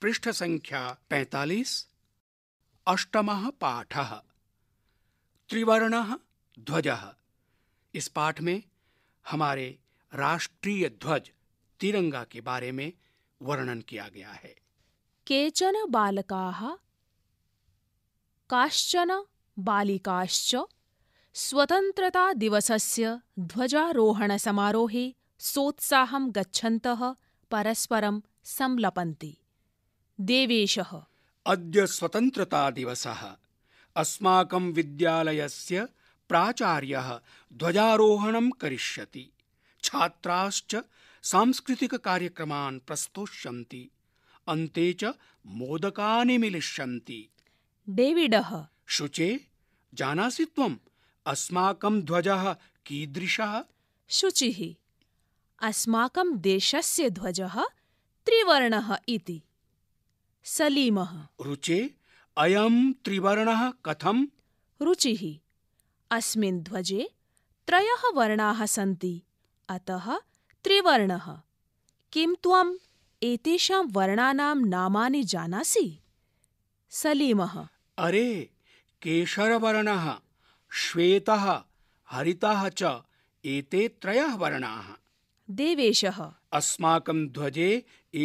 पृष्ठ संख्या पैतालीस अष्टम पाठ त्रिवर्ण ध्वज इस पाठ में हमारे राष्ट्रीय ध्वज तिरंगा के बारे में वर्णन किया गया है केचन बालकाः काश्चन बालिकाश्च ध्वजारोहण ध्वजारोहणसमारोहे सोत्साह गच्छन्तः परस्परं संलपन्ति देवेशः अद्य स्वतन्त्रतादिवसः अस्माकं विद्यालयस्य प्राचार्यः ध्वजारोहणं करिष्यति छात्राश्च सांस्कृतिककार्यक्रमान् प्रस्तोष्यन्ति अन्ते च मोदकानि मिलिष्यन्ति डेविडः शुचे जानासि त्वम् अस्माकं ध्वजः कीदृशः शुचिः अस्माकं देशस्य ध्वजः त्रिवर्णः इति सलीमः रुचे अयं त्रिवर्णः कथं रुचिः अस्मिन् ध्वजे त्रयः वर्णाः सन्ति अतः त्रिवर्णः किं त्वम् एतेषां वर्णानां नामानि जानासि सलीमः अरे केशरवर्णः श्वेतः हरितः च एते त्रयः वर्णाः देवेशः अस्माकं ध्वजे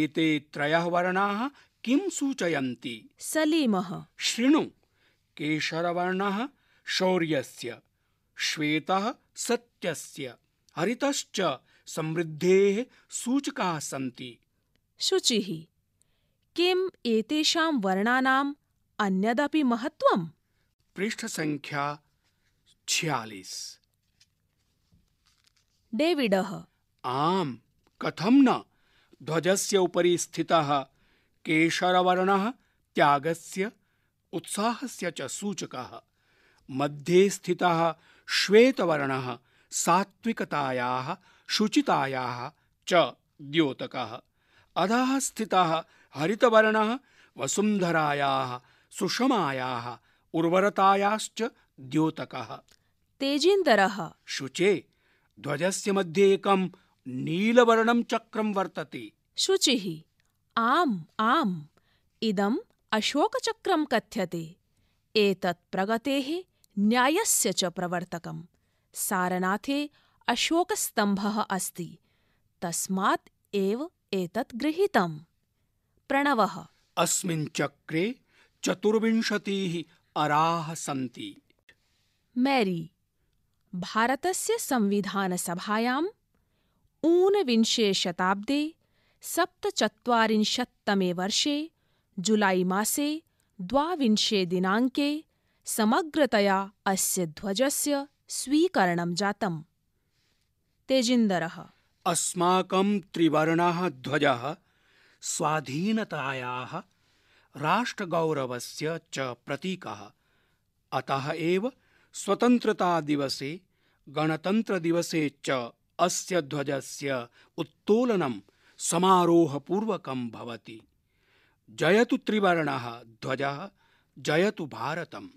एते त्रयः वर्णाः किं सूचयन्ति सलीमः शृणु केशरवर्णः शौर्यस्य श्वेतः सत्यस्य हरितश्च समृद्धेः सूचकाः सन्ति शुचिः किम् एतेषां वर्णानाम् अन्यदपि महत्त्वम् पृष्ठसङ्ख्या छियालीस् डेविडः आम् कथं न ध्वजस्य उपरि स्थितः केशरवर्णः त्यागस्य उत्साहस्य च सूचकः मध्ये स्थितः श्वेतवर्णः सात्विकतायाः शुचितायाः च द्योतकः अधः स्थितः हरितवर्णः वसुन्धरायाः सुषमायाः उर्वरतायाश्च द्योतकः तेजिन्दरः शुचे ध्वजस्य मध्ये एकं नीलवर्णं चक्रं वर्तते शुचिः आम् आम् इदम् अशोकचक्रं कथ्यते एतत् प्रगतेः न्यायस्य च प्रवर्तकम् सारनाथे अशोकस्तम्भः अस्ति तस्मात् एव एतत् गृहीतम् प्रणवः अस्मिन् चक्रे चतुर्विंशतिः अराः सन्ति मैरी भारतस्य संविधानसभायाम् ऊनविंशे शताब्दे सप्तचत्वारिंशत्तमे वर्षे जुलाई मासे द्वाविंशे दिनाङ्के समग्रतया अस्य ध्वजस्य स्वीकरणं जातम् तेजिन्दरः अस्माकं त्रिवर्णः ध्वजः स्वाधीनतायाः राष्ट्रगौरवस्य च प्रतीकः अतः एव स्वतन्त्रतादिवसे गणतन्त्रदिवसे च अस्य ध्वजस्य उत्तोलनं समारोहपूर्वकं भवति जयतु त्रिवर्णः ध्वजः जयतु भारतम्